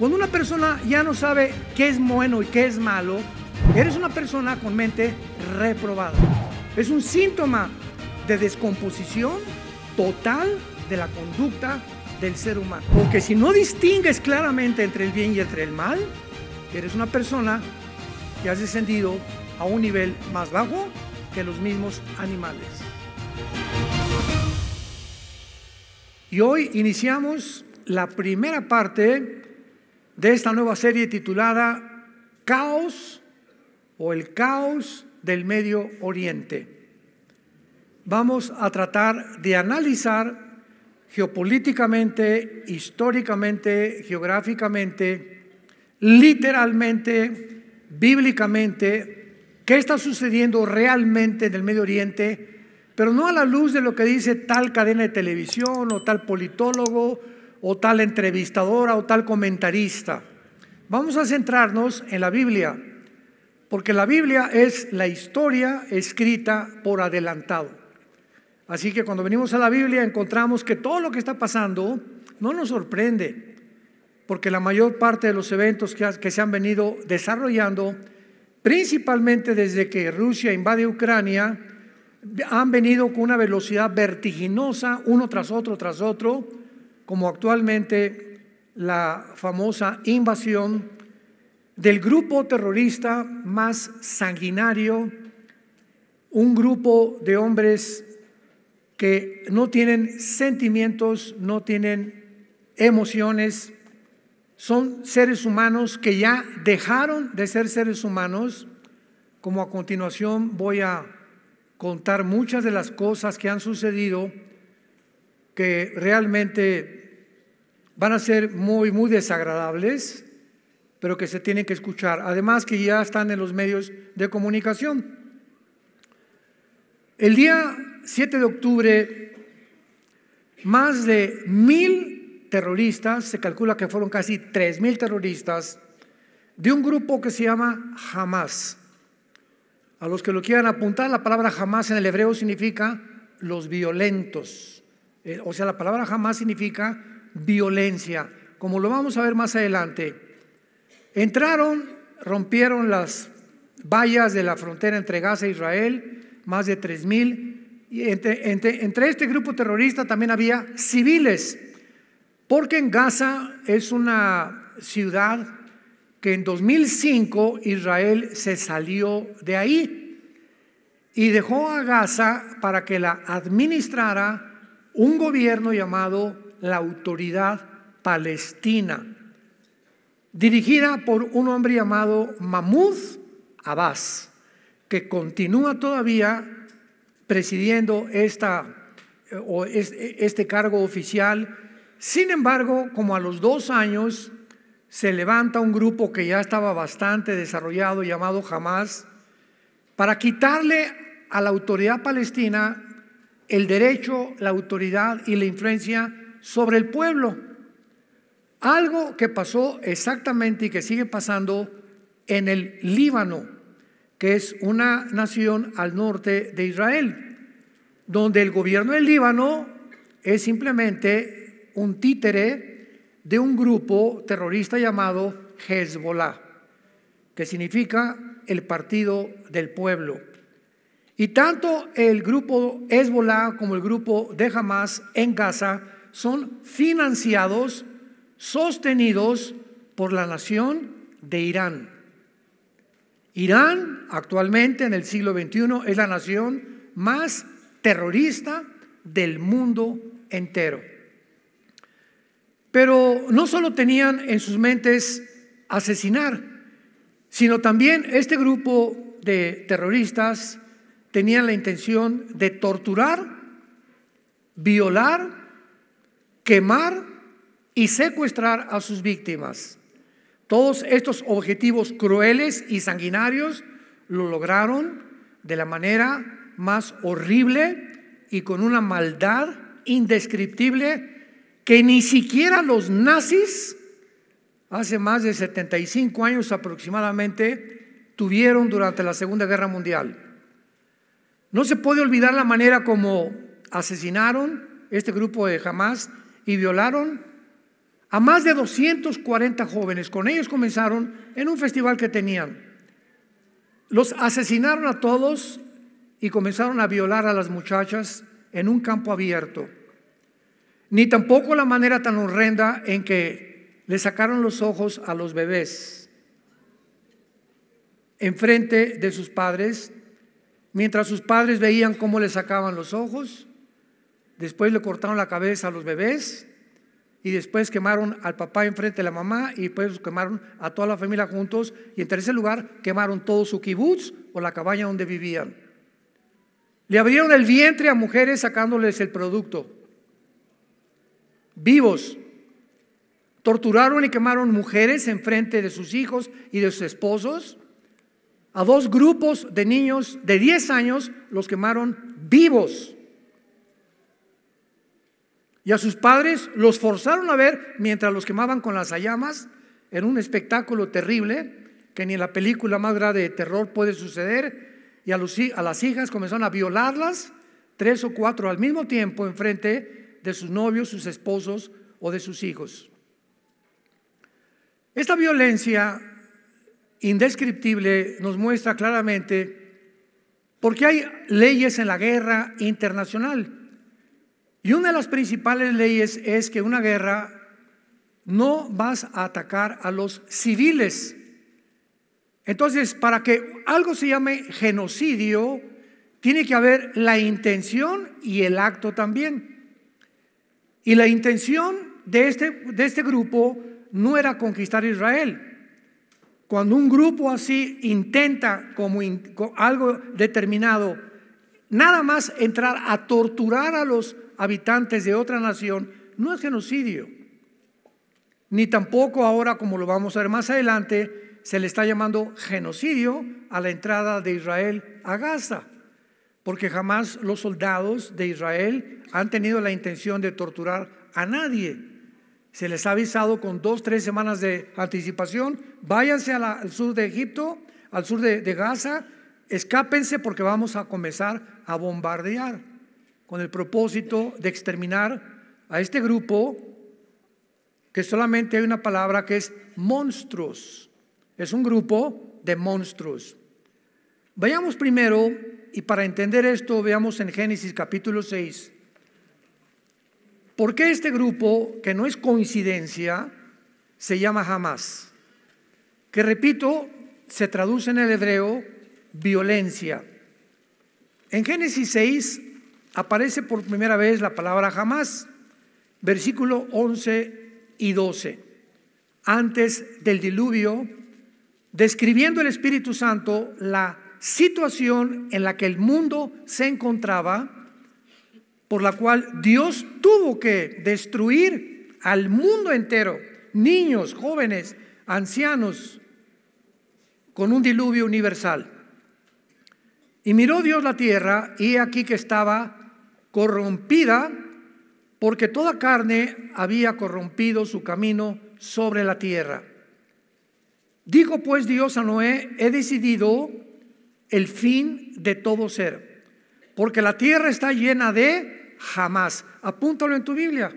Cuando una persona ya no sabe qué es bueno y qué es malo, eres una persona con mente reprobada. Es un síntoma de descomposición total de la conducta del ser humano. Porque si no distingues claramente entre el bien y entre el mal, eres una persona que has descendido a un nivel más bajo que los mismos animales. Y hoy iniciamos la primera parte de esta nueva serie titulada Caos o el caos del Medio Oriente. Vamos a tratar de analizar geopolíticamente, históricamente, geográficamente, literalmente, bíblicamente, qué está sucediendo realmente en el Medio Oriente, pero no a la luz de lo que dice tal cadena de televisión o tal politólogo o tal entrevistadora o tal comentarista. Vamos a centrarnos en la Biblia, porque la Biblia es la historia escrita por adelantado. Así que cuando venimos a la Biblia encontramos que todo lo que está pasando no nos sorprende, porque la mayor parte de los eventos que, se han venido desarrollando, principalmente desde que Rusia invade Ucrania, han venido con una velocidad vertiginosa, uno tras otro, tras otro, como actualmente la famosa invasión del grupo terrorista más sanguinario, un grupo de hombres que no tienen sentimientos, no tienen emociones, son seres humanos que ya dejaron de ser seres humanos, como a continuación voy a contar muchas de las cosas que han sucedido que realmente van a ser muy, muy desagradables, pero que se tienen que escuchar. Además que ya están en los medios de comunicación. El día 7 de octubre, más de mil terroristas, se calcula que fueron casi tres mil terroristas, de un grupo que se llama Hamas. A los que lo quieran apuntar, la palabra Hamas en el hebreo significa los violentos. Eh, o sea, la palabra Hamas significa violencia, como lo vamos a ver más adelante. Entraron, rompieron las vallas de la frontera entre Gaza e Israel, más de 3.000. Y entre, este grupo terrorista también había civiles, porque en Gaza es una ciudad que en 2005 Israel se salió de ahí y dejó a Gaza para que la administrara un gobierno llamado la autoridad palestina, dirigida por un hombre llamado Mahmoud Abbas, que continúa todavía presidiendo esta, eh, este cargo oficial. Sin embargo, como a los dos años, se levanta un grupo que ya estaba bastante desarrollado llamado Hamas para quitarle a la autoridad palestina el derecho, la autoridad y la influencia sobre el pueblo. Algo que pasó exactamente y que sigue pasando en el Líbano, que es una nación al norte de Israel, donde el gobierno del Líbano es simplemente un títere de un grupo terrorista llamado Hezbollah, que significa el partido del pueblo. Y tanto el grupo Hezbollah como el grupo de Hamas en Gaza son financiados, sostenidos por la nación de Irán. Irán actualmente en el siglo XXI es la nación más terrorista del mundo entero. Pero no solo tenían en sus mentes asesinar, sino también este grupo de terroristas tenían la intención de torturar, violar quemar y secuestrar a sus víctimas. Todos estos objetivos crueles y sanguinarios lo lograron de la manera más horrible y con una maldad indescriptible que ni siquiera los nazis, hace más de 75 años aproximadamente, tuvieron durante la Segunda Guerra Mundial. No se puede olvidar la manera como asesinaron este grupo de Hamas y violaron a más de 240 jóvenes. Con ellos comenzaron en un festival que tenían. Los asesinaron a todos y comenzaron a violar a las muchachas en un campo abierto. Ni tampoco la manera tan horrenda en que le sacaron los ojos a los bebés enfrente de sus padres, mientras sus padres veían cómo le sacaban los ojos después le cortaron la cabeza a los bebés y después quemaron al papá enfrente de la mamá y después quemaron a toda la familia juntos y en tercer lugar quemaron todo su kibutz o la cabaña donde vivían. Le abrieron el vientre a mujeres sacándoles el producto. Vivos. Torturaron y quemaron mujeres enfrente de sus hijos y de sus esposos. A dos grupos de niños de 10 años los quemaron vivos. Y a sus padres los forzaron a ver mientras los quemaban con las llamas en un espectáculo terrible que ni en la película más grande de terror puede suceder. Y a, a las hijas comenzaron a violarlas, tres o cuatro al mismo tiempo, en frente de sus novios, sus esposos o de sus hijos. Esta violencia indescriptible nos muestra claramente por qué hay leyes en la guerra internacional. Y una de las principales leyes es que una guerra no vas a atacar a los civiles. Entonces, para que algo se llame genocidio, tiene que haber la intención y el acto también. Y la intención de este, de este grupo no era conquistar Israel. Cuando un grupo así intenta como algo determinado, nada más entrar a torturar a los habitantes de otra nación no es genocidio. Ni tampoco ahora, como lo vamos a ver más adelante, se le está llamando genocidio a la entrada de Israel a Gaza, porque jamás los soldados de Israel han tenido la intención de torturar a nadie. Se les ha avisado con dos, tres semanas de anticipación, váyanse al sur de Egipto, al sur de, de Gaza, escápense porque vamos a comenzar a bombardear con el propósito de exterminar a este grupo que solamente hay una palabra que es monstruos. Es un grupo de monstruos. Vayamos primero, y para entender esto, veamos en Génesis capítulo 6. ¿Por qué este grupo, que no es coincidencia, se llama Hamas? Que repito, se traduce en el hebreo violencia. En Génesis 6 aparece por primera vez la palabra jamás, versículo 11 y 12, antes del diluvio, describiendo el Espíritu Santo la situación en la que el mundo se encontraba, por la cual Dios tuvo que destruir al mundo entero, niños, jóvenes, ancianos, con un diluvio universal. Y miró Dios la tierra y aquí que estaba corrompida porque toda carne había corrompido su camino sobre la tierra. Dijo pues Dios a Noé, he decidido el fin de todo ser, porque la tierra está llena de jamás. Apúntalo en tu Biblia.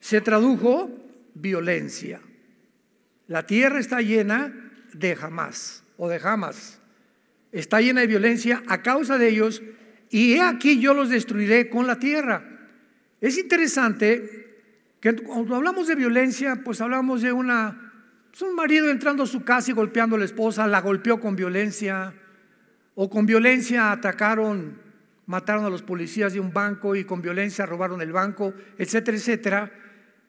Se tradujo violencia. La tierra está llena de jamás o de jamás. Está llena de violencia. A causa de ellos y he aquí yo los destruiré con la tierra. Es interesante que cuando hablamos de violencia, pues hablamos de una, pues un marido entrando a su casa y golpeando a la esposa, la golpeó con violencia, o con violencia atacaron, mataron a los policías de un banco y con violencia robaron el banco, etcétera, etcétera.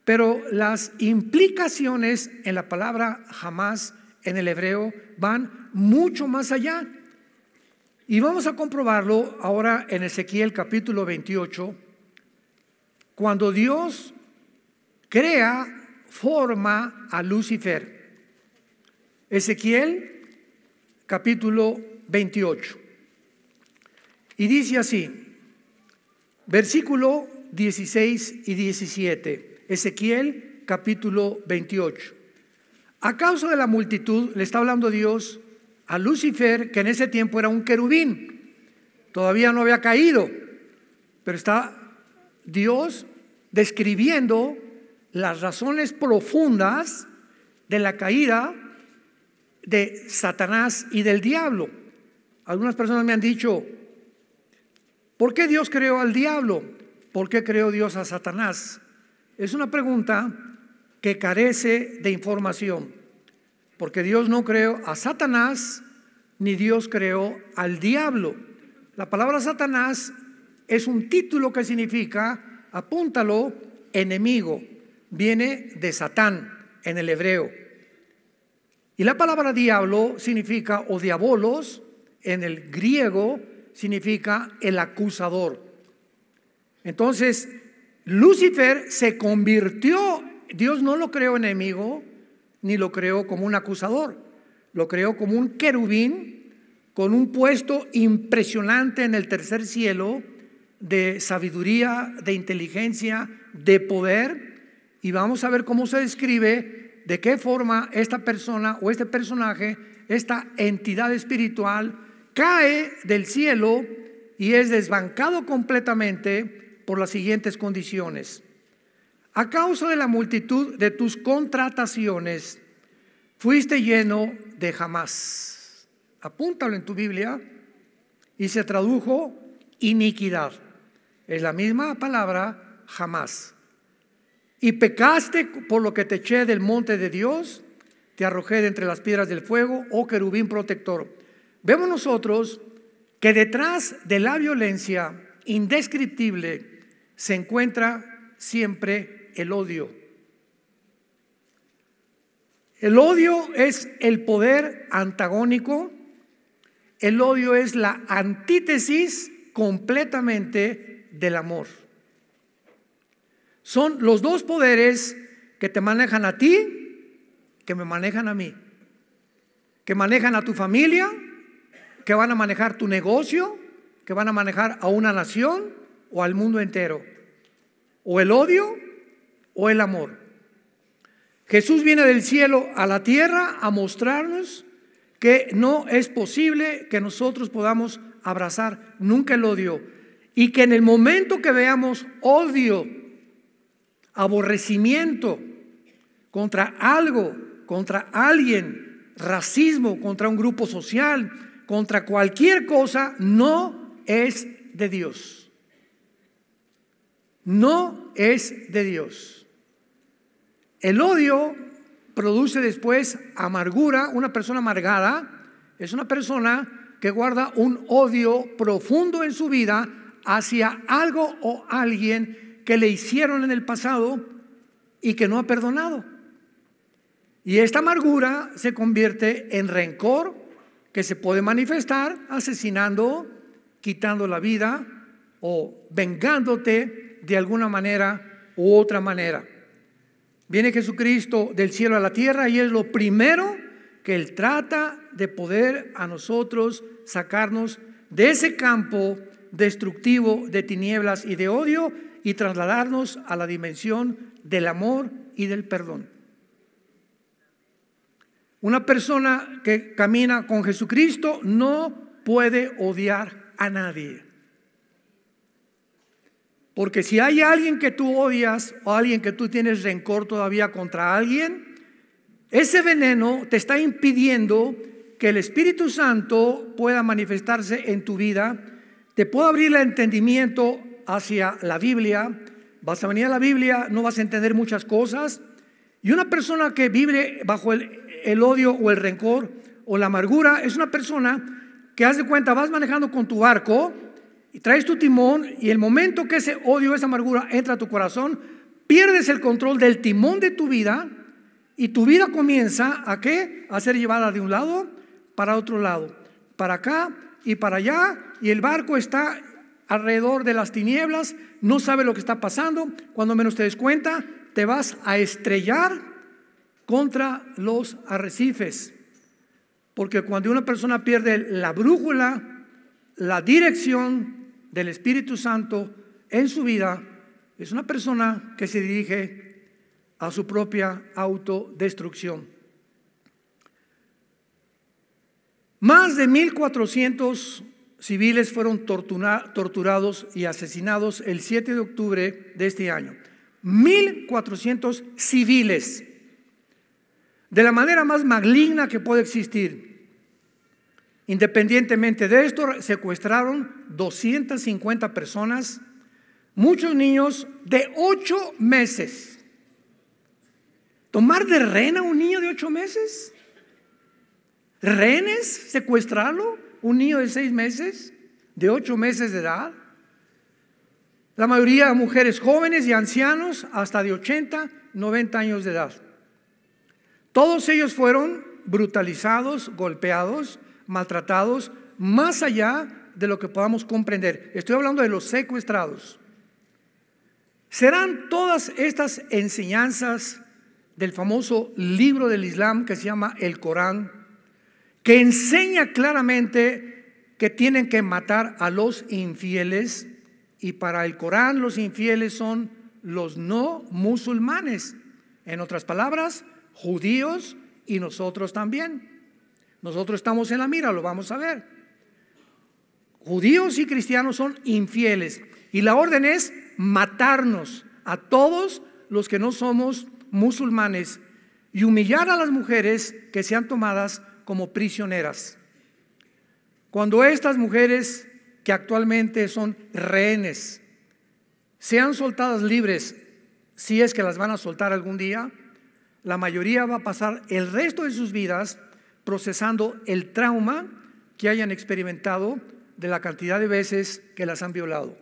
Pero las implicaciones en la palabra jamás en el hebreo van mucho más allá. Y vamos a comprobarlo ahora en Ezequiel capítulo 28, cuando Dios crea, forma a Lucifer. Ezequiel capítulo 28. Y dice así, versículo 16 y 17, Ezequiel capítulo 28. A causa de la multitud, le está hablando Dios, a Lucifer, que en ese tiempo era un querubín, todavía no había caído, pero está Dios describiendo las razones profundas de la caída de Satanás y del diablo. Algunas personas me han dicho, ¿por qué Dios creó al diablo? ¿Por qué creó Dios a Satanás? Es una pregunta que carece de información porque Dios no creó a Satanás ni Dios creó al diablo. La palabra Satanás es un título que significa, apúntalo, enemigo. Viene de Satán en el hebreo. Y la palabra diablo significa, o diabolos, en el griego significa el acusador. Entonces, Lucifer se convirtió, Dios no lo creó enemigo, ni lo creó como un acusador, lo creó como un querubín con un puesto impresionante en el tercer cielo de sabiduría, de inteligencia, de poder. Y vamos a ver cómo se describe, de qué forma esta persona o este personaje, esta entidad espiritual, cae del cielo y es desbancado completamente por las siguientes condiciones. A causa de la multitud de tus contrataciones, fuiste lleno de jamás. Apúntalo en tu Biblia. Y se tradujo iniquidad. Es la misma palabra jamás. Y pecaste por lo que te eché del monte de Dios, te arrojé de entre las piedras del fuego, oh querubín protector. Vemos nosotros que detrás de la violencia indescriptible se encuentra siempre el odio. El odio es el poder antagónico, el odio es la antítesis completamente del amor. Son los dos poderes que te manejan a ti, que me manejan a mí, que manejan a tu familia, que van a manejar tu negocio, que van a manejar a una nación o al mundo entero. O el odio o el amor. Jesús viene del cielo a la tierra a mostrarnos que no es posible que nosotros podamos abrazar nunca el odio y que en el momento que veamos odio, aborrecimiento contra algo, contra alguien, racismo contra un grupo social, contra cualquier cosa, no es de Dios. No es de Dios. El odio produce después amargura. Una persona amargada es una persona que guarda un odio profundo en su vida hacia algo o alguien que le hicieron en el pasado y que no ha perdonado. Y esta amargura se convierte en rencor que se puede manifestar asesinando, quitando la vida o vengándote de alguna manera u otra manera. Viene Jesucristo del cielo a la tierra y es lo primero que Él trata de poder a nosotros sacarnos de ese campo destructivo de tinieblas y de odio y trasladarnos a la dimensión del amor y del perdón. Una persona que camina con Jesucristo no puede odiar a nadie. Porque si hay alguien que tú odias o alguien que tú tienes rencor todavía contra alguien, ese veneno te está impidiendo que el Espíritu Santo pueda manifestarse en tu vida, te pueda abrir el entendimiento hacia la Biblia. Vas a venir a la Biblia, no vas a entender muchas cosas. Y una persona que vive bajo el, el odio o el rencor o la amargura es una persona que, haz de cuenta, vas manejando con tu barco y traes tu timón y el momento que ese odio, esa amargura entra a tu corazón, pierdes el control del timón de tu vida y tu vida comienza a qué? A ser llevada de un lado para otro lado, para acá y para allá y el barco está alrededor de las tinieblas, no sabe lo que está pasando, cuando menos te des cuenta, te vas a estrellar contra los arrecifes. Porque cuando una persona pierde la brújula, la dirección, del Espíritu Santo en su vida es una persona que se dirige a su propia autodestrucción. Más de 1.400 civiles fueron torturados y asesinados el 7 de octubre de este año. 1.400 civiles, de la manera más maligna que puede existir. Independientemente de esto, secuestraron 250 personas, muchos niños de 8 meses. ¿Tomar de rena un niño de 8 meses? ¿Renes? ¿Secuestrarlo? ¿Un niño de 6 meses? ¿De 8 meses de edad? La mayoría mujeres jóvenes y ancianos, hasta de 80, 90 años de edad. Todos ellos fueron brutalizados, golpeados maltratados, más allá de lo que podamos comprender. Estoy hablando de los secuestrados. ¿Serán todas estas enseñanzas del famoso libro del Islam que se llama el Corán, que enseña claramente que tienen que matar a los infieles? Y para el Corán los infieles son los no musulmanes. En otras palabras, judíos y nosotros también. Nosotros estamos en la mira, lo vamos a ver. Judíos y cristianos son infieles y la orden es matarnos a todos los que no somos musulmanes y humillar a las mujeres que sean tomadas como prisioneras. Cuando estas mujeres que actualmente son rehenes sean soltadas libres, si es que las van a soltar algún día, la mayoría va a pasar el resto de sus vidas procesando el trauma que hayan experimentado de la cantidad de veces que las han violado.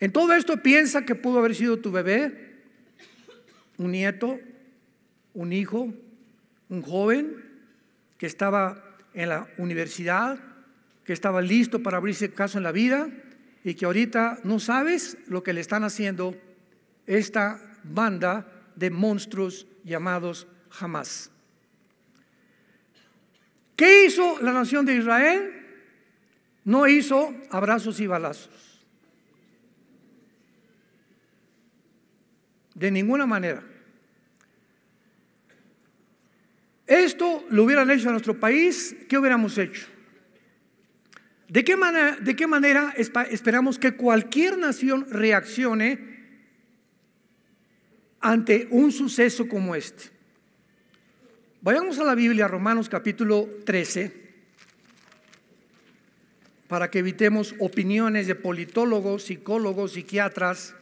En todo esto piensa que pudo haber sido tu bebé, un nieto, un hijo, un joven que estaba en la universidad, que estaba listo para abrirse caso en la vida y que ahorita no sabes lo que le están haciendo esta banda de monstruos llamados jamás. ¿Qué hizo la nación de Israel? No hizo abrazos y balazos. De ninguna manera. Esto lo hubieran hecho a nuestro país, ¿qué hubiéramos hecho? ¿De qué, manera, ¿De qué, manera esperamos que cualquier nación reaccione ante un suceso como este? Vayamos a la Biblia, Romanos capítulo 13, para que evitemos opiniones de politólogos, psicólogos, psiquiatras,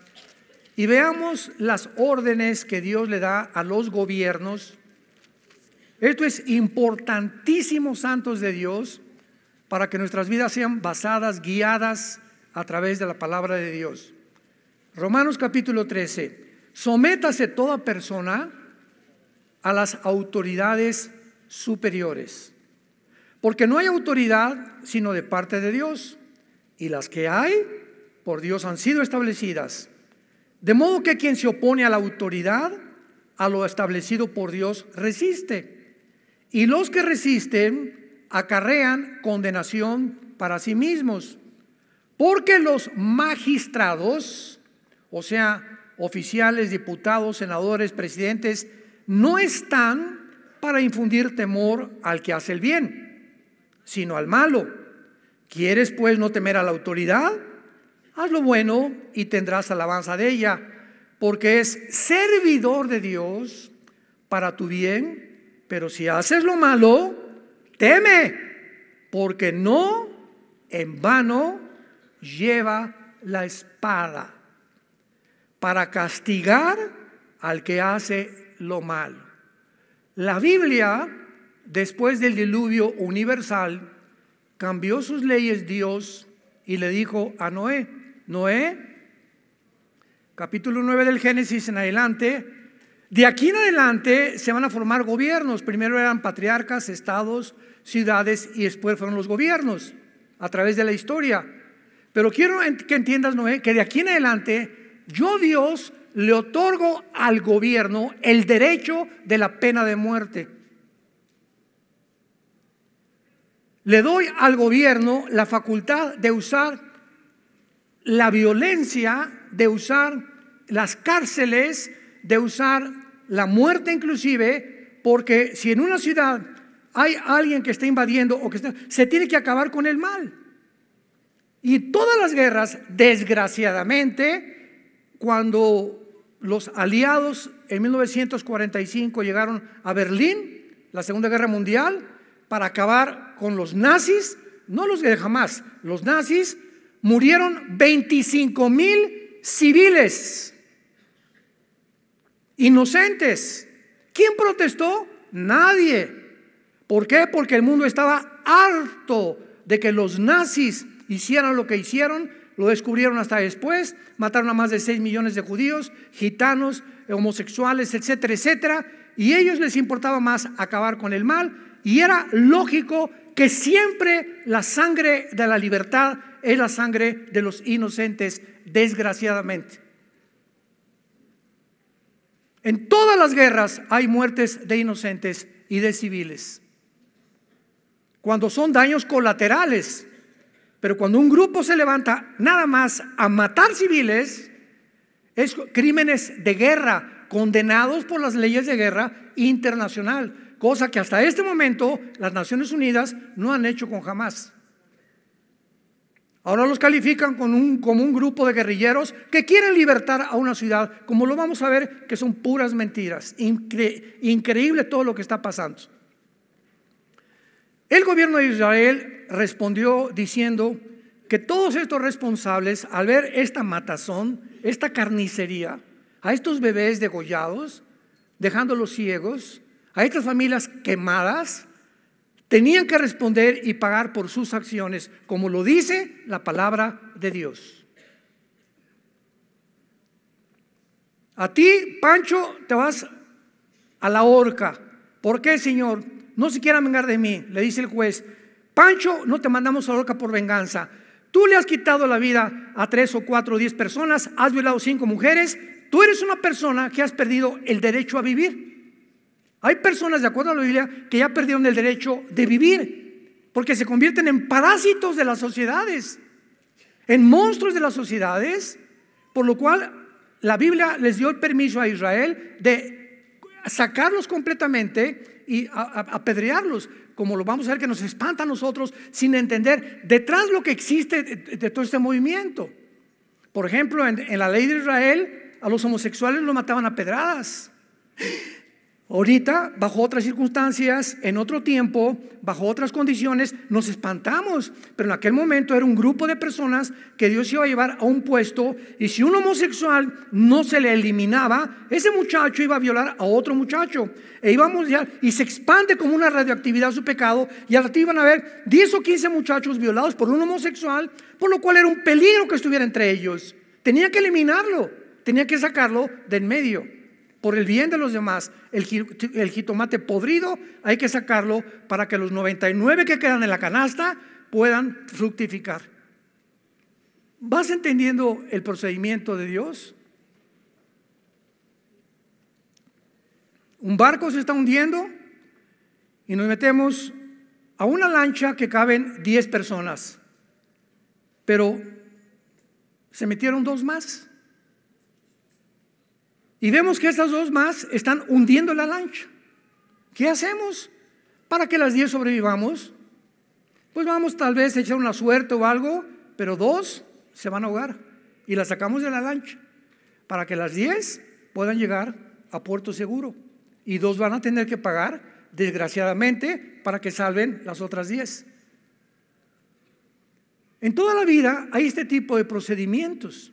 y veamos las órdenes que Dios le da a los gobiernos. Esto es importantísimo, santos de Dios, para que nuestras vidas sean basadas, guiadas a través de la palabra de Dios. Romanos capítulo 13. Sométase toda persona a las autoridades superiores. Porque no hay autoridad sino de parte de Dios, y las que hay por Dios han sido establecidas. De modo que quien se opone a la autoridad, a lo establecido por Dios, resiste. Y los que resisten acarrean condenación para sí mismos. Porque los magistrados, o sea, oficiales, diputados, senadores, presidentes, no están para infundir temor al que hace el bien, sino al malo. ¿Quieres pues no temer a la autoridad? Haz lo bueno y tendrás alabanza de ella, porque es servidor de Dios para tu bien, pero si haces lo malo, teme, porque no en vano lleva la espada para castigar al que hace lo malo. La Biblia, después del diluvio universal, cambió sus leyes Dios y le dijo a Noé, Noé, capítulo 9 del Génesis en adelante, de aquí en adelante se van a formar gobiernos. Primero eran patriarcas, estados, ciudades y después fueron los gobiernos a través de la historia. Pero quiero que entiendas, Noé, que de aquí en adelante yo Dios le otorgo al gobierno el derecho de la pena de muerte. Le doy al gobierno la facultad de usar la violencia, de usar las cárceles, de usar la muerte inclusive, porque si en una ciudad hay alguien que está invadiendo o que está, se tiene que acabar con el mal. Y todas las guerras, desgraciadamente, cuando los aliados en 1945 llegaron a Berlín, la Segunda Guerra Mundial, para acabar con los nazis, no los de jamás, los nazis, murieron 25 mil civiles, inocentes. ¿Quién protestó? Nadie. ¿Por qué? Porque el mundo estaba harto de que los nazis hicieran lo que hicieron lo descubrieron hasta después, mataron a más de 6 millones de judíos, gitanos, homosexuales, etcétera, etcétera. Y a ellos les importaba más acabar con el mal. Y era lógico que siempre la sangre de la libertad es la sangre de los inocentes, desgraciadamente. En todas las guerras hay muertes de inocentes y de civiles. Cuando son daños colaterales, pero cuando un grupo se levanta nada más a matar civiles, es crímenes de guerra condenados por las leyes de guerra internacional, cosa que hasta este momento las Naciones Unidas no han hecho con jamás. Ahora los califican un, como un grupo de guerrilleros que quieren libertar a una ciudad, como lo vamos a ver, que son puras mentiras. increíble todo lo que está pasando. El gobierno de Israel respondió diciendo que todos estos responsables, al ver esta matazón, esta carnicería, a estos bebés degollados, dejándolos ciegos, a estas familias quemadas, tenían que responder y pagar por sus acciones, como lo dice la palabra de Dios. A ti, Pancho, te vas a la horca. ¿Por qué, Señor? no se quiera vengar de mí, le dice el juez, Pancho, no te mandamos a la por venganza. Tú le has quitado la vida a tres o cuatro o diez personas, has violado cinco mujeres, tú eres una persona que has perdido el derecho a vivir. Hay personas, de acuerdo a la Biblia, que ya perdieron el derecho de vivir, porque se convierten en parásitos de las sociedades, en monstruos de las sociedades, por lo cual la Biblia les dio el permiso a Israel de sacarlos completamente y apedrearlos, como lo vamos a ver que nos espanta a nosotros sin entender detrás lo que existe de, todo este movimiento. Por ejemplo, en, la ley de Israel, a los homosexuales los mataban a pedradas. Ahorita, bajo otras circunstancias, en otro tiempo, bajo otras condiciones, nos espantamos. Pero en aquel momento era un grupo de personas que Dios iba a llevar a un puesto y si un homosexual no se le eliminaba, ese muchacho iba a violar a otro muchacho. E a ya, y se expande como una radioactividad su pecado y al rato iban a ver 10 o 15 muchachos violados por un homosexual, por lo cual era un peligro que estuviera entre ellos. Tenía que eliminarlo, tenía que sacarlo del medio por el bien de los demás, el, jitomate podrido hay que sacarlo para que los 99 que quedan en la canasta puedan fructificar. ¿Vas entendiendo el procedimiento de Dios? Un barco se está hundiendo y nos metemos a una lancha que caben 10 personas, pero se metieron dos más. Y vemos que estas dos más están hundiendo la lancha. ¿Qué hacemos para que las diez sobrevivamos? Pues vamos tal vez a echar una suerte o algo, pero dos se van a ahogar y las sacamos de la lancha para que las diez puedan llegar a puerto seguro. Y dos van a tener que pagar, desgraciadamente, para que salven las otras diez. En toda la vida hay este tipo de procedimientos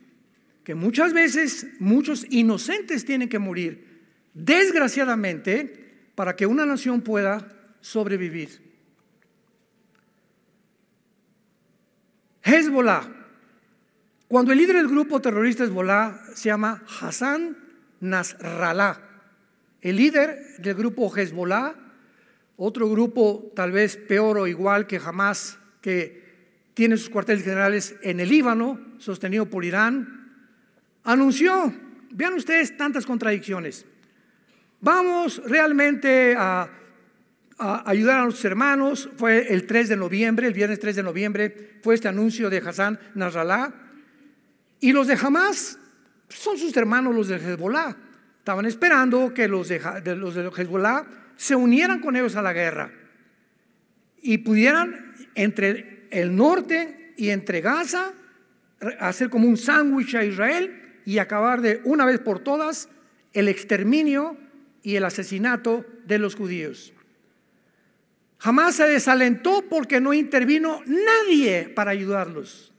que muchas veces muchos inocentes tienen que morir, desgraciadamente, para que una nación pueda sobrevivir. Hezbollah. Cuando el líder del grupo terrorista Hezbollah se llama Hassan Nasrallah, el líder del grupo Hezbollah, otro grupo tal vez peor o igual que jamás, que tiene sus cuarteles generales en el Líbano, sostenido por Irán, anunció, vean ustedes tantas contradicciones, vamos realmente a, ayudar a nuestros hermanos, fue el 3 de noviembre, el viernes 3 de noviembre, fue este anuncio de Hassan Nasrallah, y los de Hamas son sus hermanos los de Hezbollah, estaban esperando que los de, de los de Hezbollah se unieran con ellos a la guerra y pudieran entre el norte y entre Gaza hacer como un sándwich a Israel y acabar de una vez por todas el exterminio y el asesinato de los judíos. Jamás se desalentó porque no intervino nadie para ayudarlos.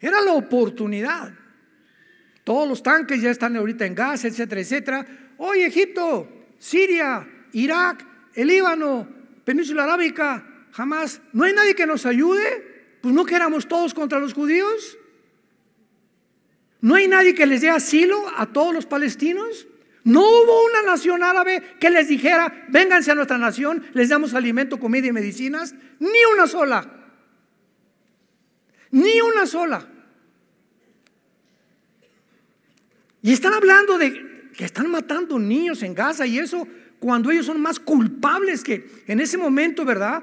Era la oportunidad. Todos los tanques ya están ahorita en gas, etcétera, etcétera. Hoy Egipto, Siria, Irak, el Líbano, Península Arábica, jamás. ¿No hay nadie que nos ayude? Pues no queramos todos contra los judíos. ¿No hay nadie que les dé asilo a todos los palestinos? No hubo una nación árabe que les dijera, vénganse a nuestra nación, les damos alimento, comida y medicinas. Ni una sola. Ni una sola. Y están hablando de que están matando niños en Gaza y eso cuando ellos son más culpables que en ese momento, ¿verdad?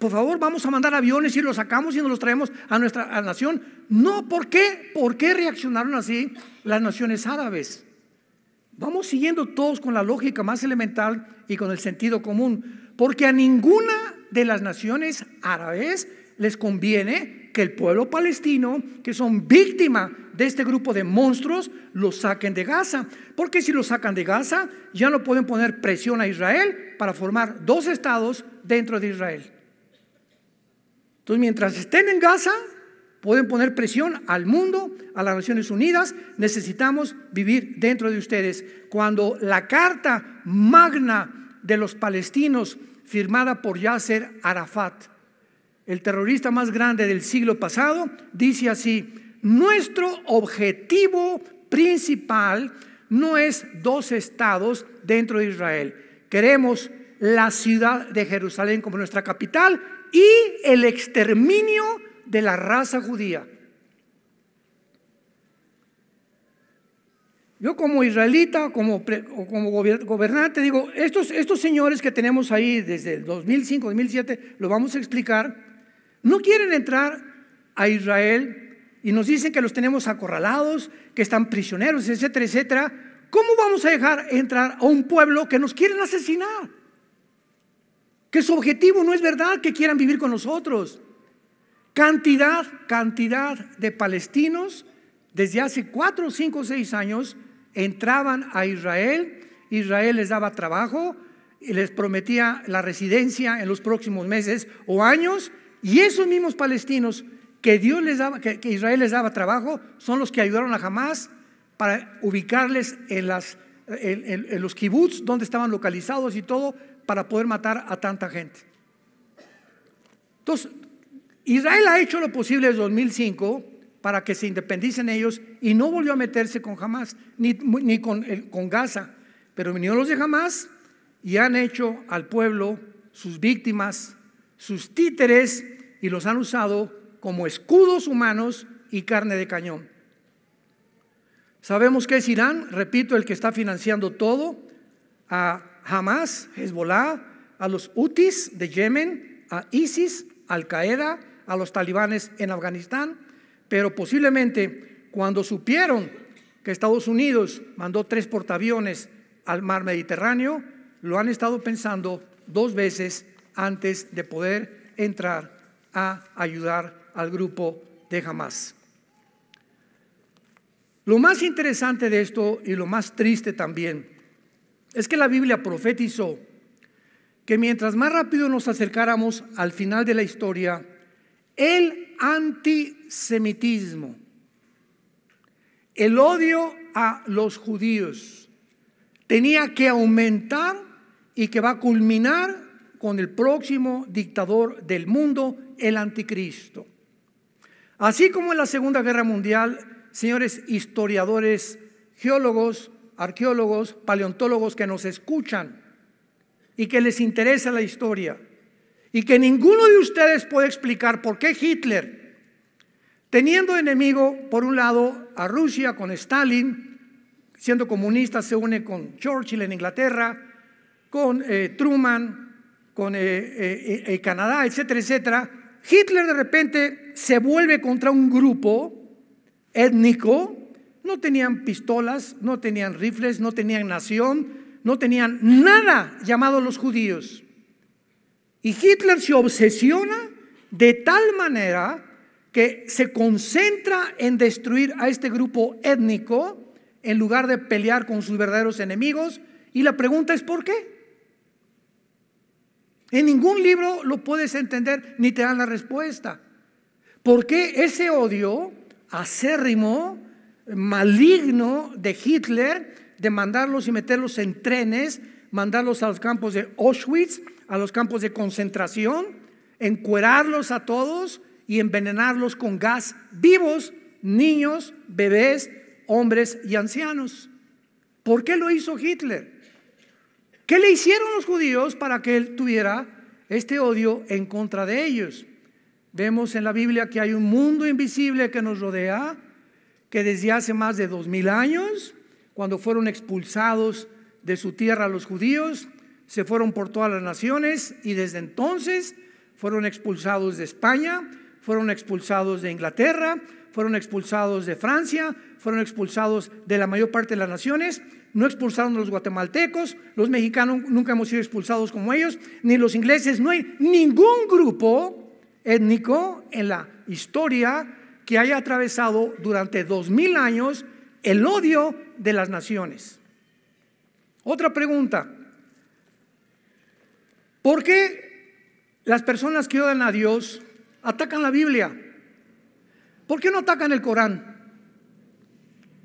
por favor, vamos a mandar aviones y los sacamos y nos los traemos a nuestra nación. No, ¿por qué? ¿Por qué reaccionaron así las naciones árabes? Vamos siguiendo todos con la lógica más elemental y con el sentido común, porque a ninguna de las naciones árabes les conviene que el pueblo palestino, que son víctima de este grupo de monstruos, los saquen de Gaza. Porque si los sacan de Gaza, ya no pueden poner presión a Israel para formar dos estados dentro de Israel. Entonces, mientras estén en Gaza, pueden poner presión al mundo, a las Naciones Unidas. Necesitamos vivir dentro de ustedes. Cuando la carta magna de los palestinos, firmada por Yasser Arafat, el terrorista más grande del siglo pasado, dice así, nuestro objetivo principal no es dos estados dentro de Israel. Queremos la ciudad de Jerusalén como nuestra capital y el exterminio de la raza judía. Yo como israelita como, gobernante digo, estos, estos señores que tenemos ahí desde 2005, 2007, lo vamos a explicar, no quieren entrar a Israel y nos dicen que los tenemos acorralados, que están prisioneros, etcétera, etcétera. ¿Cómo vamos a dejar entrar a un pueblo que nos quieren asesinar? Que su objetivo no es verdad que quieran vivir con nosotros. Cantidad, cantidad de palestinos desde hace cuatro, cinco, seis años entraban a Israel. Israel les daba trabajo y les prometía la residencia en los próximos meses o años. Y esos mismos palestinos que Dios les daba, que, Israel les daba trabajo, son los que ayudaron a Hamas para ubicarles en las en, los kibbutz, donde estaban localizados y todo, para poder matar a tanta gente. Entonces, Israel ha hecho lo posible desde 2005 para que se independicen ellos y no volvió a meterse con Hamas, ni, con, con, Gaza, pero vinieron los de Hamas y han hecho al pueblo sus víctimas, sus títeres y los han usado como escudos humanos y carne de cañón. Sabemos que es Irán, repito, el que está financiando todo, a Hamas, Hezbollah, a los Houthis de Yemen, a ISIS, Al Qaeda, a los talibanes en Afganistán, pero posiblemente cuando supieron que Estados Unidos mandó tres portaaviones al mar Mediterráneo, lo han estado pensando dos veces antes de poder entrar a ayudar al grupo de Hamas. Lo más interesante de esto y lo más triste también es que la Biblia profetizó que mientras más rápido nos acercáramos al final de la historia, el antisemitismo, el odio a los judíos, tenía que aumentar y que va a culminar con el próximo dictador del mundo, el anticristo. Así como en la Segunda Guerra Mundial, señores historiadores, geólogos, arqueólogos, paleontólogos que nos escuchan y que les interesa la historia y que ninguno de ustedes puede explicar por qué Hitler, teniendo enemigo por un lado a Rusia con Stalin, siendo comunista se une con Churchill en Inglaterra, con eh, Truman, con eh, eh, Canadá, etcétera, etcétera, Hitler de repente se vuelve contra un grupo étnico, no tenían pistolas, no tenían rifles, no tenían nación, no tenían nada llamado los judíos. Y Hitler se obsesiona de tal manera que se concentra en destruir a este grupo étnico en lugar de pelear con sus verdaderos enemigos. Y la pregunta es ¿por qué? En ningún libro lo puedes entender ni te dan la respuesta. ¿Por qué ese odio acérrimo, maligno de Hitler, de mandarlos y meterlos en trenes, mandarlos a los campos de Auschwitz, a los campos de concentración, encuerarlos a todos y envenenarlos con gas vivos, niños, bebés, hombres y ancianos. ¿Por qué lo hizo Hitler? ¿Qué le hicieron los judíos para que él tuviera este odio en contra de ellos? Vemos en la Biblia que hay un mundo invisible que nos rodea, que desde hace más de dos mil años, cuando fueron expulsados de su tierra los judíos, se fueron por todas las naciones y desde entonces fueron expulsados de España, fueron expulsados de Inglaterra, fueron expulsados de Francia, fueron expulsados de la mayor parte de las naciones, no expulsaron a los guatemaltecos, los mexicanos nunca hemos sido expulsados como ellos, ni los ingleses, no hay ningún grupo étnico en la historia que haya atravesado durante dos mil años el odio de las naciones. Otra pregunta. ¿Por qué las personas que odian a Dios atacan la Biblia? ¿Por qué no atacan el Corán?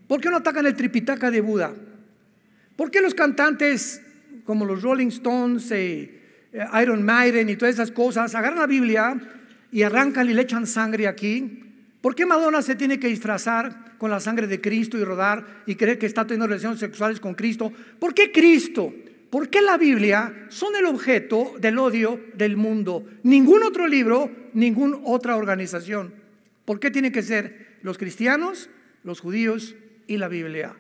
¿Por qué no atacan el Tripitaka de Buda? ¿Por qué los cantantes como los Rolling Stones, eh, Iron Maiden y todas esas cosas agarran la Biblia y arrancan y le echan sangre aquí. ¿Por qué Madonna se tiene que disfrazar con la sangre de Cristo y rodar y creer que está teniendo relaciones sexuales con Cristo? ¿Por qué Cristo? ¿Por qué la Biblia son el objeto del odio del mundo? Ningún otro libro, ninguna otra organización. ¿Por qué tienen que ser los cristianos, los judíos y la Biblia?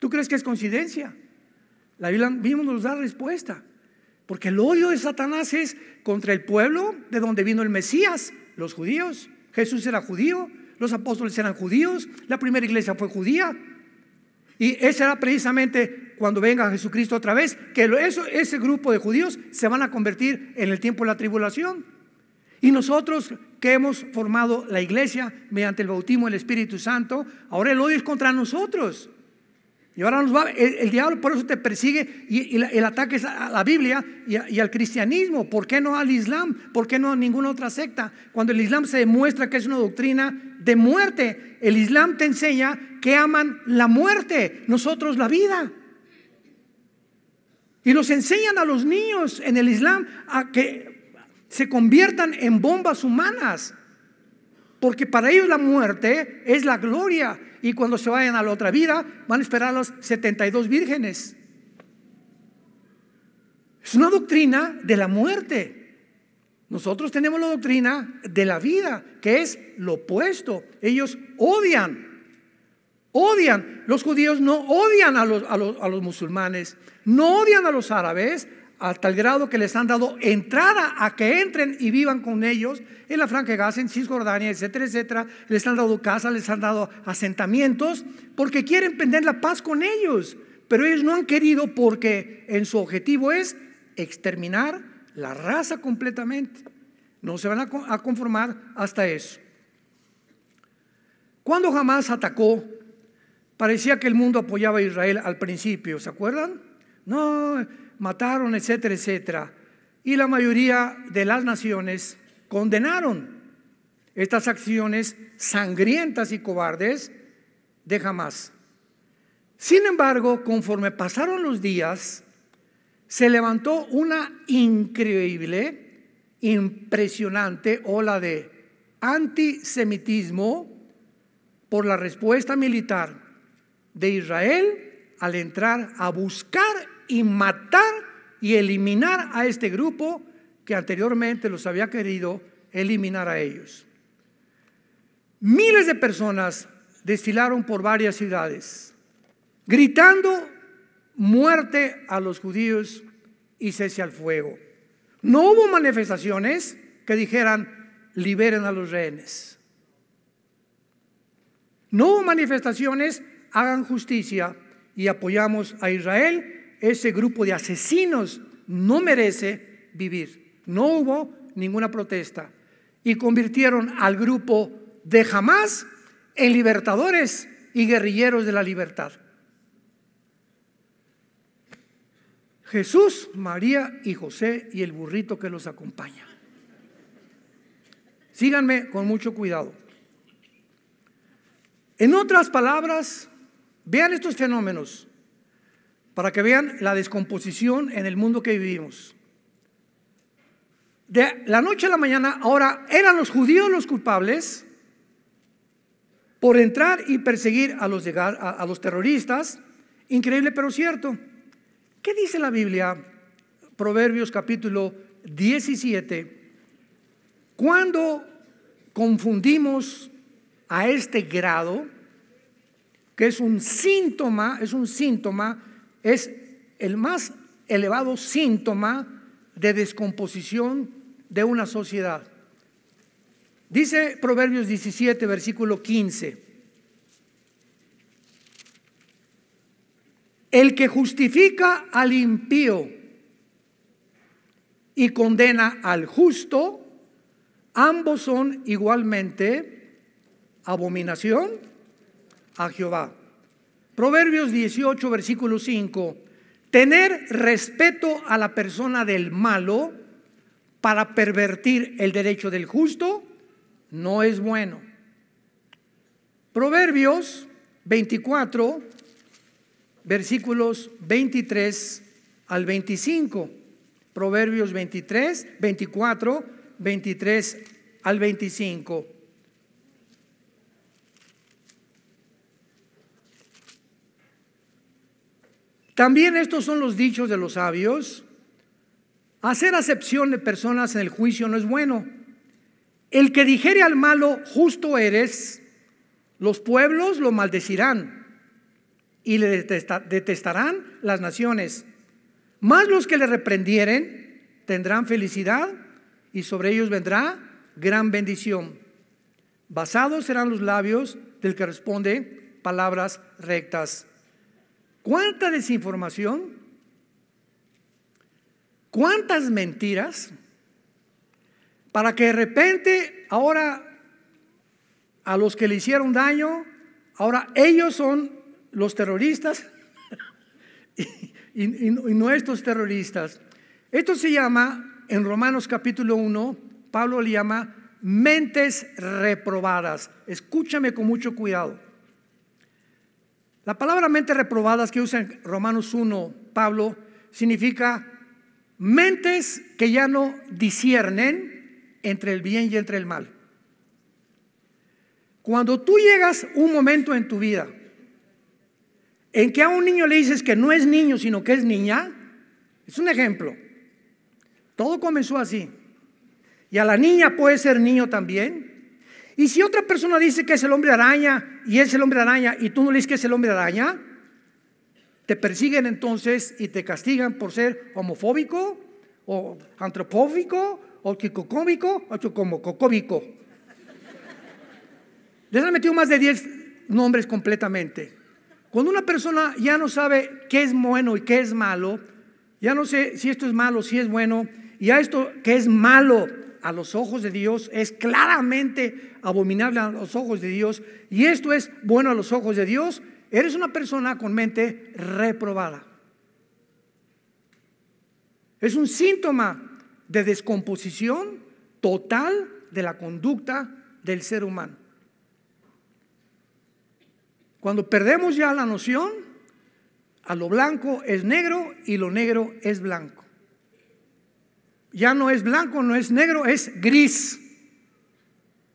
¿Tú crees que es coincidencia? La Biblia mismo nos da respuesta. Porque el odio de Satanás es contra el pueblo de donde vino el Mesías, los judíos. Jesús era judío, los apóstoles eran judíos, la primera iglesia fue judía. Y ese era precisamente cuando venga Jesucristo otra vez, que eso, ese grupo de judíos se van a convertir en el tiempo de la tribulación. Y nosotros que hemos formado la iglesia mediante el bautismo del Espíritu Santo, ahora el odio es contra nosotros. Y ahora nos va, el, diablo por eso te persigue y, el ataque es a la Biblia y, al cristianismo. ¿Por qué no al Islam? ¿Por qué no a ninguna otra secta? Cuando el Islam se demuestra que es una doctrina de muerte, el Islam te enseña que aman la muerte, nosotros la vida. Y los enseñan a los niños en el Islam a que se conviertan en bombas humanas porque para ellos la muerte es la gloria y cuando se vayan a la otra vida van a esperar a los 72 vírgenes. Es una doctrina de la muerte. Nosotros tenemos la doctrina de la vida, que es lo opuesto. Ellos odian, odian. Los judíos no odian a los, a los musulmanes, no odian a los árabes, a tal grado que les han dado entrada a que entren y vivan con ellos en la Franja de Gaza, en Cisjordania, etcétera, etcétera. Les han dado casas, les han dado asentamientos, porque quieren prender la paz con ellos. Pero ellos no han querido porque en su objetivo es exterminar la raza completamente. No se van a conformar hasta eso. Cuando jamás atacó, parecía que el mundo apoyaba a Israel al principio, ¿se acuerdan? No, mataron, etcétera, etcétera. Y la mayoría de las naciones condenaron estas acciones sangrientas y cobardes de Hamas. Sin embargo, conforme pasaron los días, se levantó una increíble, impresionante ola de antisemitismo por la respuesta militar de Israel al entrar a buscar y matar y eliminar a este grupo que anteriormente los había querido eliminar a ellos. Miles de personas destilaron por varias ciudades, gritando muerte a los judíos y cese al fuego. No hubo manifestaciones que dijeran liberen a los rehenes. No hubo manifestaciones hagan justicia y apoyamos a Israel ese grupo de asesinos no merece vivir. No hubo ninguna protesta. Y convirtieron al grupo de jamás en libertadores y guerrilleros de la libertad. Jesús, María y José y el burrito que los acompaña. Síganme con mucho cuidado. En otras palabras, vean estos fenómenos para que vean la descomposición en el mundo que vivimos. De la noche a la mañana, ahora eran los judíos los culpables por entrar y perseguir a los, los terroristas. Increíble, pero cierto. ¿Qué dice la Biblia? Proverbios capítulo 17. Cuando confundimos a este grado, que es un síntoma, es un síntoma es el más elevado síntoma de descomposición de una sociedad. Dice Proverbios 17, versículo 15. El que justifica al impío y condena al justo, ambos son igualmente abominación a Jehová. Proverbios 18, versículo 5. Tener respeto a la persona del malo para pervertir el derecho del justo no es bueno. Proverbios 24, versículos 23 al 25. Proverbios 23, 24, 23 al 25. También estos son los dichos de los sabios. Hacer acepción de personas en el juicio no es bueno. El que dijere al malo, justo eres, los pueblos lo maldecirán y le detestarán las naciones. Más los que le reprendieren tendrán felicidad y sobre ellos vendrá gran bendición. Basados serán los labios del que responde palabras rectas. ¿Cuánta desinformación? ¿Cuántas mentiras? Para que de repente ahora a los que le hicieron daño, ahora ellos son los terroristas y, nuestros terroristas. Esto se llama, en Romanos capítulo 1, Pablo le llama mentes reprobadas. Escúchame con mucho cuidado. La palabra mente reprobadas que usa en Romanos 1 Pablo significa mentes que ya no disciernen entre el bien y entre el mal. Cuando tú llegas un momento en tu vida en que a un niño le dices que no es niño, sino que es niña, es un ejemplo. Todo comenzó así. Y a la niña puede ser niño también, y si otra persona dice que es el hombre araña y es el hombre araña y tú no le dices que es el hombre araña, te persiguen entonces y te castigan por ser homofóbico o antropófico o quicocómico o chocomococóbico. Les han metido más de 10 nombres completamente. Cuando una persona ya no sabe qué es bueno y qué es malo, ya no sé si esto es malo, si es bueno, y a esto que es malo a los ojos de Dios, es claramente abominable a los ojos de Dios, y esto es bueno a los ojos de Dios, eres una persona con mente reprobada. Es un síntoma de descomposición total de la conducta del ser humano. Cuando perdemos ya la noción, a lo blanco es negro y lo negro es blanco. Ya no es blanco, no es negro, es gris.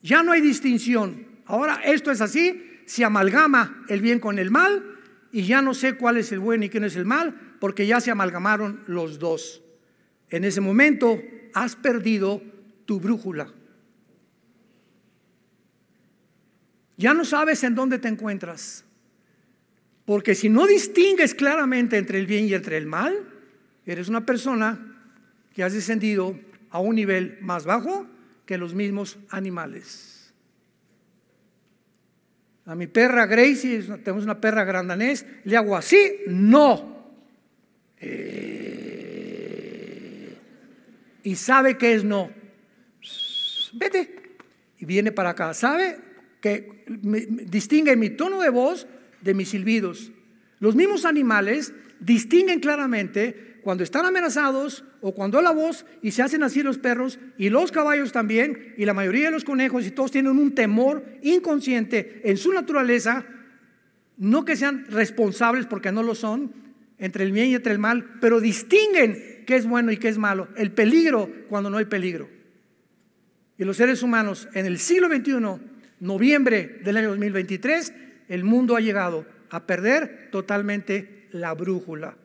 Ya no hay distinción. Ahora esto es así, se amalgama el bien con el mal y ya no sé cuál es el bueno y quién es el mal, porque ya se amalgamaron los dos. En ese momento has perdido tu brújula. Ya no sabes en dónde te encuentras. Porque si no distingues claramente entre el bien y entre el mal, eres una persona y has descendido a un nivel más bajo que los mismos animales. A mi perra Gracie, tenemos una perra grandanés, le hago así, no. Eh, y sabe que es no. Vete. Y viene para acá. Sabe que distingue mi tono de voz de mis silbidos. Los mismos animales distinguen claramente cuando están amenazados o cuando la voz y se hacen así los perros y los caballos también y la mayoría de los conejos y todos tienen un temor inconsciente en su naturaleza, no que sean responsables porque no lo son entre el bien y entre el mal, pero distinguen qué es bueno y qué es malo, el peligro cuando no hay peligro. Y los seres humanos en el siglo XXI, noviembre del año 2023, el mundo ha llegado a perder totalmente la brújula.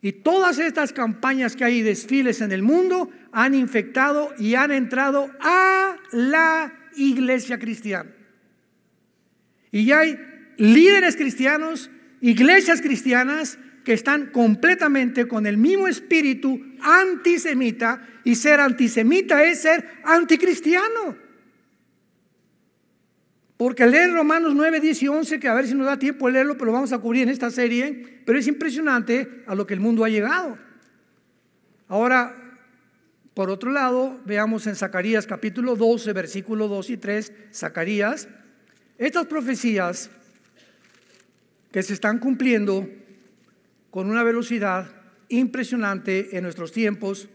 Y todas estas campañas que hay, desfiles en el mundo, han infectado y han entrado a la iglesia cristiana. Y ya hay líderes cristianos, iglesias cristianas que están completamente con el mismo espíritu antisemita y ser antisemita es ser anticristiano. Porque leer Romanos 9, 10 y 11, que a ver si nos da tiempo de leerlo, pero lo vamos a cubrir en esta serie, pero es impresionante a lo que el mundo ha llegado. Ahora, por otro lado, veamos en Zacarías capítulo 12, versículo 2 y 3, Zacarías, estas profecías que se están cumpliendo con una velocidad impresionante en nuestros tiempos,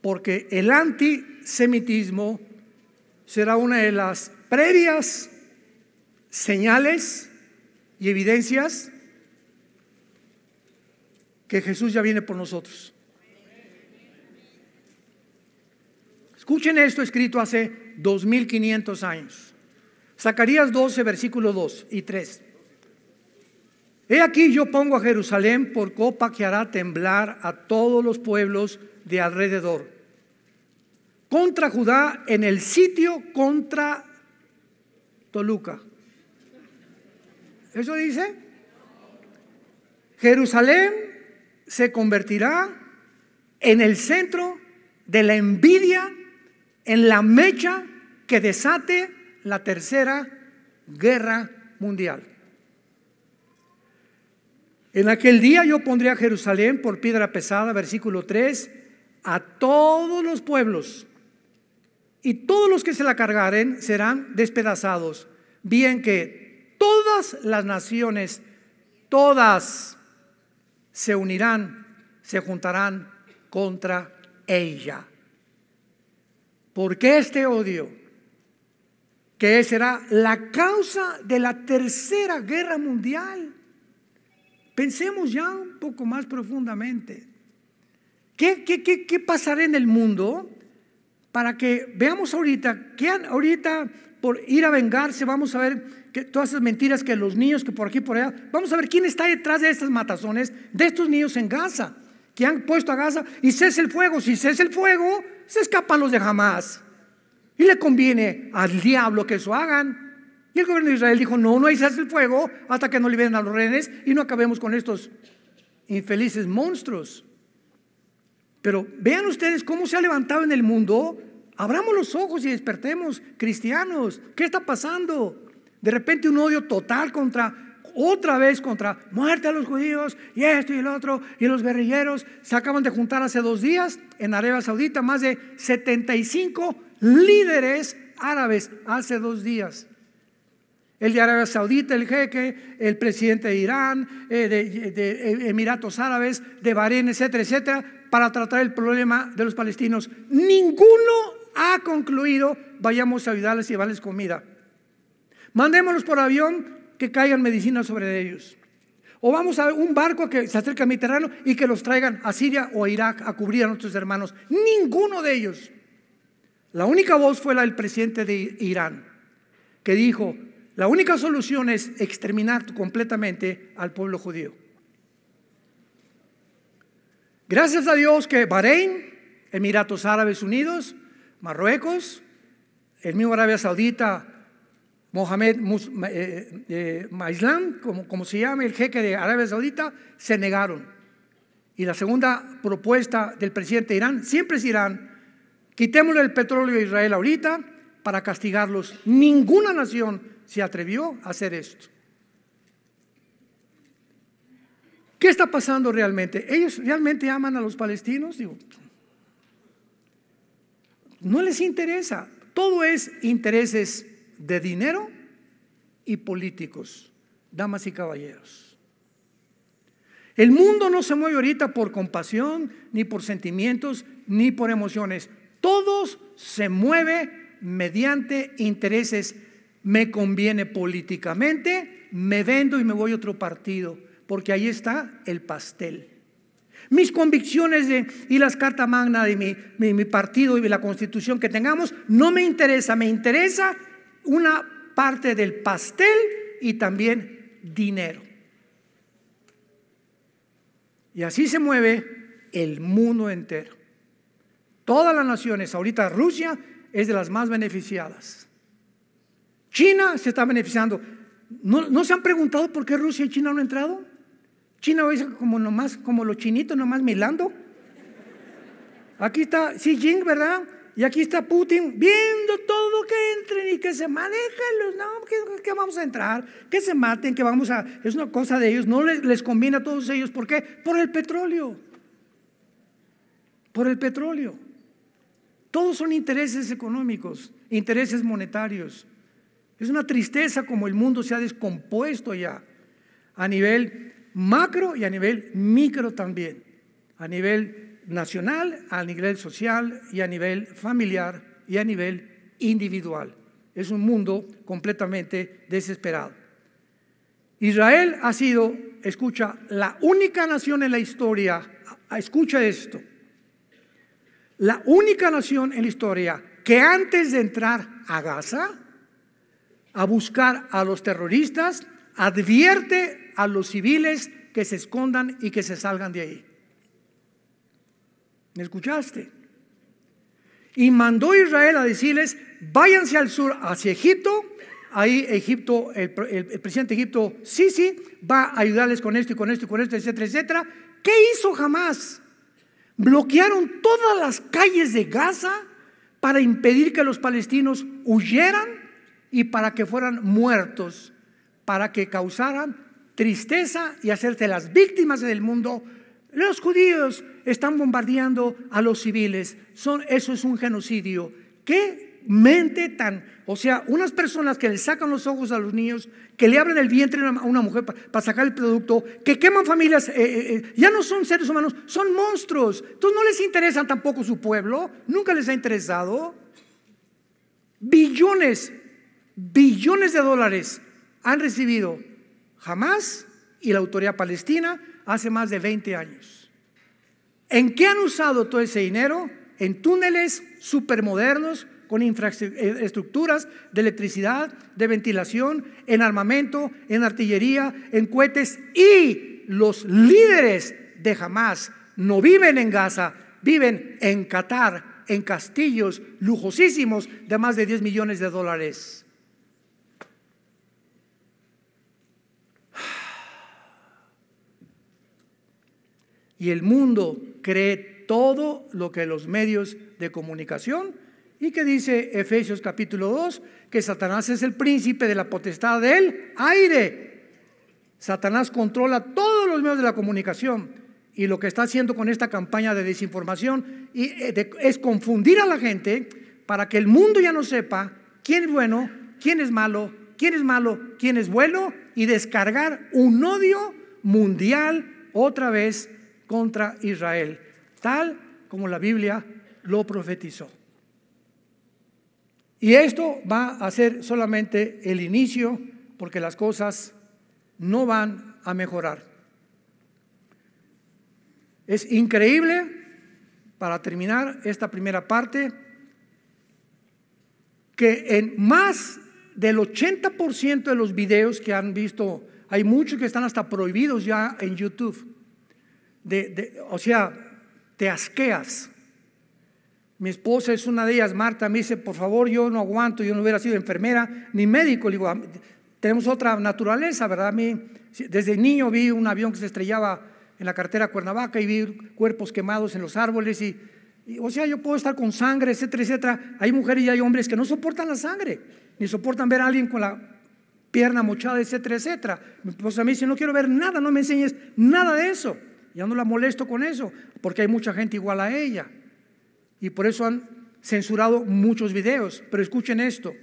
porque el antisemitismo será una de las previas señales y evidencias que Jesús ya viene por nosotros. Escuchen esto escrito hace 2500 años. Zacarías 12, versículo 2 y 3. He aquí yo pongo a Jerusalén por copa que hará temblar a todos los pueblos de alrededor contra Judá en el sitio contra Toluca. ¿Eso dice? Jerusalén se convertirá en el centro de la envidia, en la mecha que desate la tercera guerra mundial. En aquel día yo pondría Jerusalén por piedra pesada, versículo 3, a todos los pueblos y todos los que se la cargaren serán despedazados, bien que todas las naciones, todas, se unirán, se juntarán contra ella. Porque este odio? Que será la causa de la tercera guerra mundial. Pensemos ya un poco más profundamente. ¿Qué, qué, qué, qué pasará en el mundo para que veamos ahorita, ahorita por ir a vengarse, vamos a ver que todas esas mentiras que los niños que por aquí por allá, vamos a ver quién está detrás de estas matazones de estos niños en Gaza, que han puesto a Gaza y cese el fuego, si cese el fuego, se escapan los de Hamas. Y le conviene al diablo que eso hagan. Y el gobierno de Israel dijo, no, no hay cese el fuego hasta que no liberen a los rehenes y no acabemos con estos infelices monstruos. Pero vean ustedes cómo se ha levantado en el mundo. Abramos los ojos y despertemos, cristianos. ¿Qué está pasando? De repente un odio total contra, otra vez contra muerte a los judíos y esto y el otro y los guerrilleros. Se acaban de juntar hace dos días en Arabia Saudita más de 75 líderes árabes hace dos días. El de Arabia Saudita, el jeque, el presidente de Irán, eh, de, de Emiratos Árabes, de Bahrein, etcétera, etcétera para tratar el problema de los palestinos. Ninguno ha concluido, vayamos a ayudarles y llevarles comida. Mandémoslos por avión que caigan medicinas sobre ellos. O vamos a un barco que se acerque a Mediterráneo y que los traigan a Siria o a Irak a cubrir a nuestros hermanos. Ninguno de ellos. La única voz fue la del presidente de Irán, que dijo, la única solución es exterminar completamente al pueblo judío. Gracias a Dios que Bahrein, Emiratos Árabes Unidos, Marruecos, el mismo Arabia Saudita, Mohamed Mus, eh, eh, eh, como, como se llama el jeque de Arabia Saudita, se negaron. Y la segunda propuesta del presidente de Irán, siempre es Irán, quitémosle el petróleo a Israel ahorita para castigarlos. Ninguna nación se atrevió a hacer esto. ¿Qué está pasando realmente? ¿Ellos realmente aman a los palestinos? no les interesa. Todo es intereses de dinero y políticos, damas y caballeros. El mundo no se mueve ahorita por compasión, ni por sentimientos, ni por emociones. Todos se mueve mediante intereses. Me conviene políticamente, me vendo y me voy a otro partido porque ahí está el pastel. Mis convicciones de, y las cartas magnas de mi, partido y la constitución que tengamos no me interesa, me interesa una parte del pastel y también dinero. Y así se mueve el mundo entero. Todas las naciones, ahorita Rusia es de las más beneficiadas. China se está beneficiando. ¿No, ¿No se han preguntado por qué Rusia y China no han entrado? China es como, nomás, como los chinitos nomás milando. Aquí está Xi Jinping, ¿verdad? Y aquí está Putin viendo todo que entren y que se manejen los, no, que, vamos a entrar, que se maten, que vamos a, es una cosa de ellos, no les, les conviene a todos ellos, ¿por qué? Por el petróleo, por el petróleo. Todos son intereses económicos, intereses monetarios. Es una tristeza como el mundo se ha descompuesto ya a nivel macro y a nivel micro también, a nivel nacional, a nivel social y a nivel familiar y a nivel individual. Es un mundo completamente desesperado. Israel ha sido, escucha, la única nación en la historia, escucha esto, la única nación en la historia que antes de entrar a Gaza a buscar a los terroristas, advierte a los civiles que se escondan y que se salgan de ahí. ¿Me escuchaste? Y mandó Israel a decirles, váyanse al sur, hacia Egipto. Ahí Egipto, el, presidente de Egipto, Sisi, va a ayudarles con esto y con esto y con esto, etcétera, etcétera. ¿Qué hizo jamás? Bloquearon todas las calles de Gaza para impedir que los palestinos huyeran y para que fueran muertos, para que causaran tristeza y hacerse las víctimas del mundo. Los judíos están bombardeando a los civiles. eso es un genocidio. ¿Qué mente tan? O sea, unas personas que le sacan los ojos a los niños, que le abren el vientre a una mujer para sacar el producto, que queman familias, eh, eh, eh, ya no son seres humanos, son monstruos. Entonces no les interesa tampoco su pueblo, nunca les ha interesado. Billones, billones de dólares han recibido Jamás y la autoridad palestina hace más de 20 años. ¿En qué han usado todo ese dinero? En túneles supermodernos con infraestructuras eh, de electricidad, de ventilación, en armamento, en artillería, en cohetes y los líderes de Hamas no viven en Gaza, viven en Qatar, en castillos lujosísimos de más de 10 millones de dólares. y el mundo cree todo lo que los medios de comunicación y que dice Efesios capítulo 2, que Satanás es el príncipe de la potestad del aire. Satanás controla todos los medios de la comunicación y lo que está haciendo con esta campaña de desinformación eh, es confundir a la gente para que el mundo ya no sepa quién es bueno, quién es malo, quién es malo, quién es bueno y descargar un odio mundial otra vez contra Israel, tal como la Biblia lo profetizó. Y esto va a ser solamente el inicio, porque las cosas no van a mejorar. Es increíble, para terminar esta primera parte, que en más del 80% de los videos que han visto, hay muchos que están hasta prohibidos ya en YouTube o sea, te asqueas. Mi esposa es una de ellas, Marta, me dice, por favor, yo no aguanto, yo no hubiera sido enfermera ni médico. Le ah, tenemos otra naturaleza, ¿verdad? mí, desde niño vi un avión que se estrellaba en la carretera Cuernavaca y vi cuerpos quemados en los árboles y, o sea, yo puedo estar con sangre, etcétera, etcétera. Hay mujeres y hay hombres que no soportan la sangre, ni soportan ver a alguien con la pierna mochada, etcétera, etcétera. Mi esposa me dice, no quiero ver nada, no me enseñes nada de eso. Ya no la molesto con eso, porque hay mucha gente igual a ella. Y por eso han censurado muchos videos. Pero escuchen esto.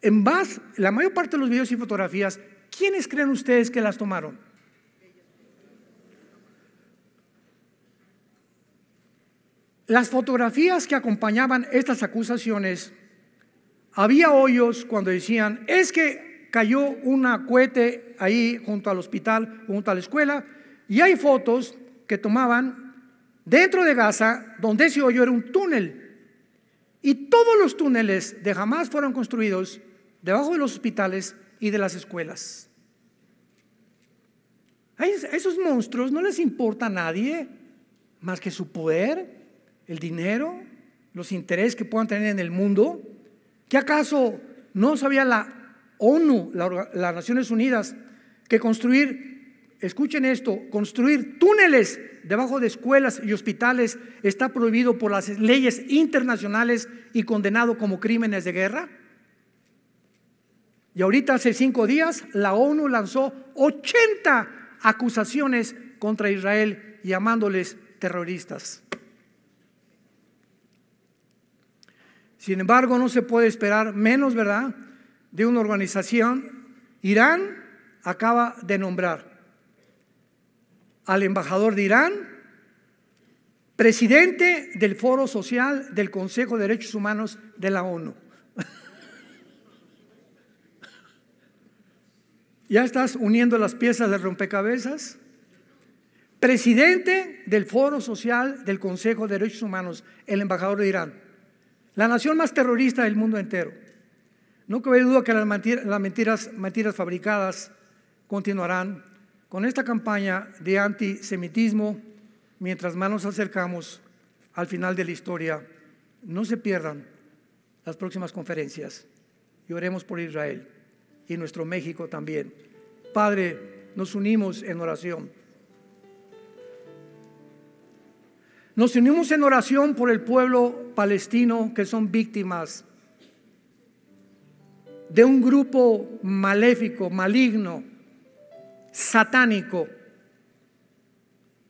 En base, la mayor parte de los videos y fotografías, ¿quiénes creen ustedes que las tomaron? Las fotografías que acompañaban estas acusaciones, había hoyos cuando decían, es que cayó una cohete ahí junto al hospital, junto a la escuela, y hay fotos que tomaban dentro de Gaza, donde ese hoyo era un túnel. Y todos los túneles de jamás fueron construidos debajo de los hospitales y de las escuelas. A esos monstruos no les importa a nadie más que su poder, el dinero, los intereses que puedan tener en el mundo. ¿Qué acaso no sabía la ONU, las Naciones Unidas, que construir escuchen esto, construir túneles debajo de escuelas y hospitales está prohibido por las leyes internacionales y condenado como crímenes de guerra. Y ahorita hace cinco días la ONU lanzó 80 acusaciones contra Israel llamándoles terroristas. Sin embargo, no se puede esperar menos, ¿verdad?, de una organización. Irán acaba de nombrar al embajador de Irán, presidente del Foro Social del Consejo de Derechos Humanos de la ONU. ¿Ya estás uniendo las piezas de rompecabezas? Presidente del Foro Social del Consejo de Derechos Humanos, el embajador de Irán. La nación más terrorista del mundo entero. No cabe duda que las, mentiras fabricadas continuarán con esta campaña de antisemitismo, mientras más nos acercamos al final de la historia, no se pierdan las próximas conferencias y oremos por Israel y nuestro México también. Padre, nos unimos en oración. Nos unimos en oración por el pueblo palestino que son víctimas de un grupo maléfico, maligno, satánico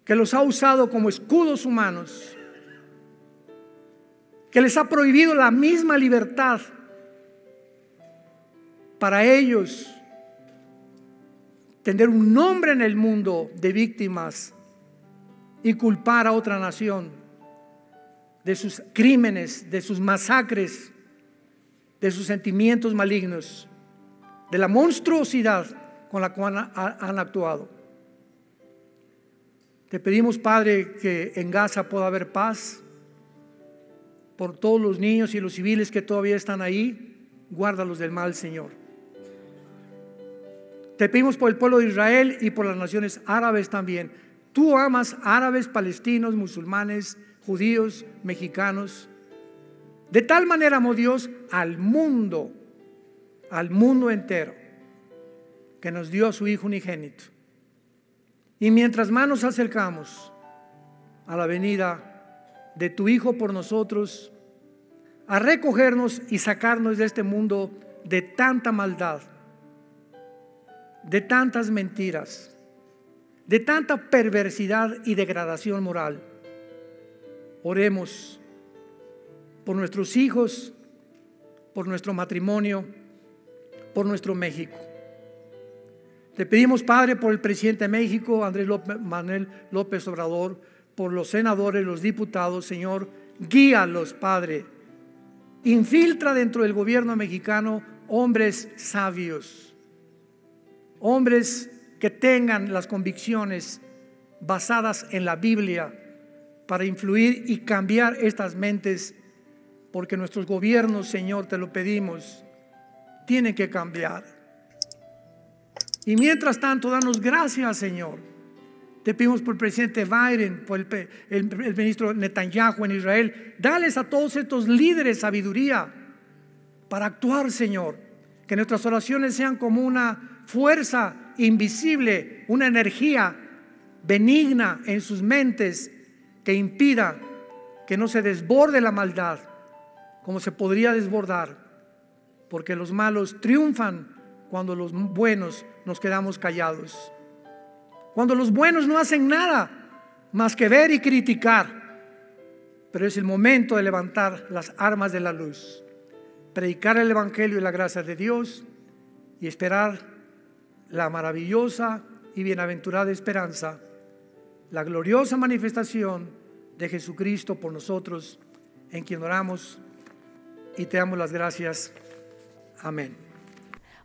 que los ha usado como escudos humanos, que les ha prohibido la misma libertad para ellos tener un nombre en el mundo de víctimas y culpar a otra nación de sus crímenes, de sus masacres, de sus sentimientos malignos, de la monstruosidad con la cual han, actuado. Te pedimos, Padre, que en Gaza pueda haber paz por todos los niños y los civiles que todavía están ahí. Guárdalos del mal, Señor. Te pedimos por el pueblo de Israel y por las naciones árabes también. Tú amas árabes, palestinos, musulmanes, judíos, mexicanos. De tal manera amó Dios al mundo, al mundo entero que nos dio a su Hijo unigénito. Y mientras más nos acercamos a la venida de tu Hijo por nosotros, a recogernos y sacarnos de este mundo de tanta maldad, de tantas mentiras, de tanta perversidad y degradación moral. Oremos por nuestros hijos, por nuestro matrimonio, por nuestro México. Te pedimos, Padre, por el presidente de México, Andrés Manuel López Obrador, por los senadores, los diputados, Señor, guíalos, Padre. Infiltra dentro del gobierno mexicano hombres sabios, hombres que tengan las convicciones basadas en la Biblia para influir y cambiar estas mentes, porque nuestros gobiernos, Señor, te lo pedimos, tienen que cambiar. Y mientras tanto, danos gracias, Señor. Te pedimos por el presidente Biden, por el, ministro Netanyahu en Israel. Dales a todos estos líderes sabiduría para actuar, Señor. Que nuestras oraciones sean como una fuerza invisible, una energía benigna en sus mentes que impida que no se desborde la maldad como se podría desbordar, porque los malos triunfan cuando los buenos nos quedamos callados. Cuando los buenos no hacen nada más que ver y criticar. Pero es el momento de levantar las armas de la luz, predicar el Evangelio y la gracia de Dios y esperar la maravillosa y bienaventurada esperanza, la gloriosa manifestación de Jesucristo por nosotros, en quien oramos y te damos las gracias. Amén.